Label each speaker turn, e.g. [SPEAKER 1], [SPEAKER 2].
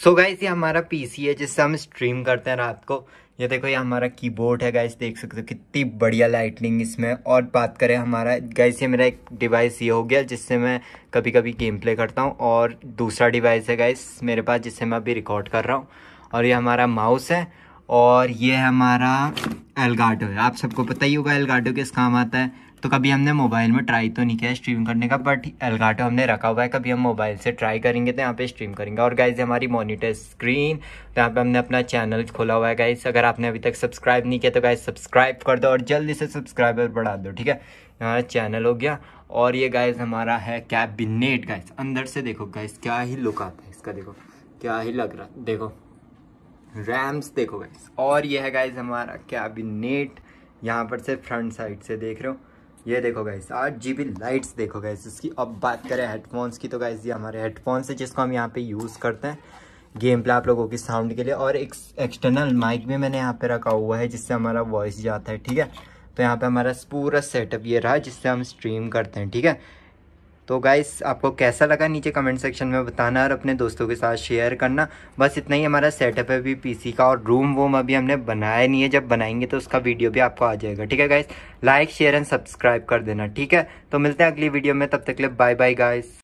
[SPEAKER 1] so guys ये हमारा PC है जिससे हम स्ट्रीम करते हैं रात को ये देखो ये हमारा कीबोर्ड है गाइस देख सकते हो कितनी बढ़िया लाइटनिंग इसमें और बात करें हमारा गाइस ये मेरा एक डिवाइस ये हो गया जिससे मैं कभी कभी गेम प्ले करता हूँ और दूसरा डिवाइस है गाइस मेरे पास जिससे मैं अभी रिकॉर्ड कर रहा हूँ और ये हमारा माउस है और ये हमारा एलगार्डो है आप सबको पता ही होगा एलगार्डो किस काम आता है तो कभी हमने मोबाइल में ट्राई तो नहीं किया स्ट्रीम करने का बट एलगाटो हमने रखा हुआ है कभी हम मोबाइल से ट्राई करेंगे तो यहाँ पे स्ट्रीम करेंगे और गाइज हमारी मॉनिटर स्क्रीन तो यहाँ पे हमने अपना चैनल खोला हुआ है गाइज अगर आपने अभी तक सब्सक्राइब नहीं किया तो गाइज सब्सक्राइब कर दो और जल्दी से सब्सक्राइबर बढ़ा दो ठीक है यहाँ चैनल हो गया और ये गाइज हमारा है कैबिनेट गाइज अंदर से देखो गाइज क्या ही लुक आता है इसका देखो क्या ही लग रहा है देखो रैम्स देखो गाइज और ये है गाइज हमारा कैबिनेट यहाँ पर से फ्रंट साइड से देख रहे हो ये देखो गाइज आठ जी बी लाइट्स देखो गाइज इसकी अब बात करें हेडफोन्स की तो गाइज ये हमारे हेडफोन्स है जिसको हम यहाँ पे यूज़ करते हैं गेम प्ले आप लोगों की साउंड के लिए और एक एक्सटर्नल माइक भी मैंने यहाँ पे रखा हुआ है जिससे हमारा वॉइस जाता है ठीक है तो यहाँ पे हमारा पूरा सेटअप ये रहा जिससे हम स्ट्रीम करते हैं ठीक है तो गाइस आपको कैसा लगा नीचे कमेंट सेक्शन में बताना और अपने दोस्तों के साथ शेयर करना बस इतना ही हमारा सेटअप है अभी पीसी का और रूम वूम अभी हमने बनाया नहीं है जब बनाएंगे तो उसका वीडियो भी आपको आ जाएगा ठीक है guys like share and subscribe कर देना ठीक है तो मिलते हैं अगली वीडियो में तब तक के लिए बाय बाय गाइस